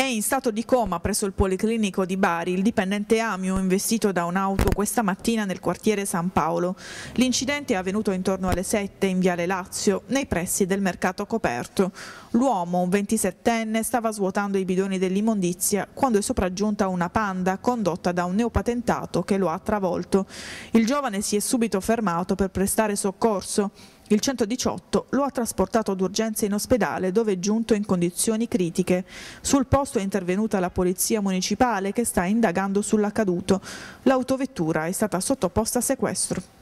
È in stato di coma presso il Policlinico di Bari il dipendente Amio investito da un'auto questa mattina nel quartiere San Paolo. L'incidente è avvenuto intorno alle 7 in Viale Lazio, nei pressi del mercato coperto. L'uomo, un 27enne, stava svuotando i bidoni dell'immondizia quando è sopraggiunta una panda condotta da un neopatentato che lo ha travolto. Il giovane si è subito fermato per prestare soccorso. Il 118 lo ha trasportato d'urgenza in ospedale dove è giunto in condizioni critiche. Sul posto è intervenuta la polizia municipale che sta indagando sull'accaduto. L'autovettura è stata sottoposta a sequestro.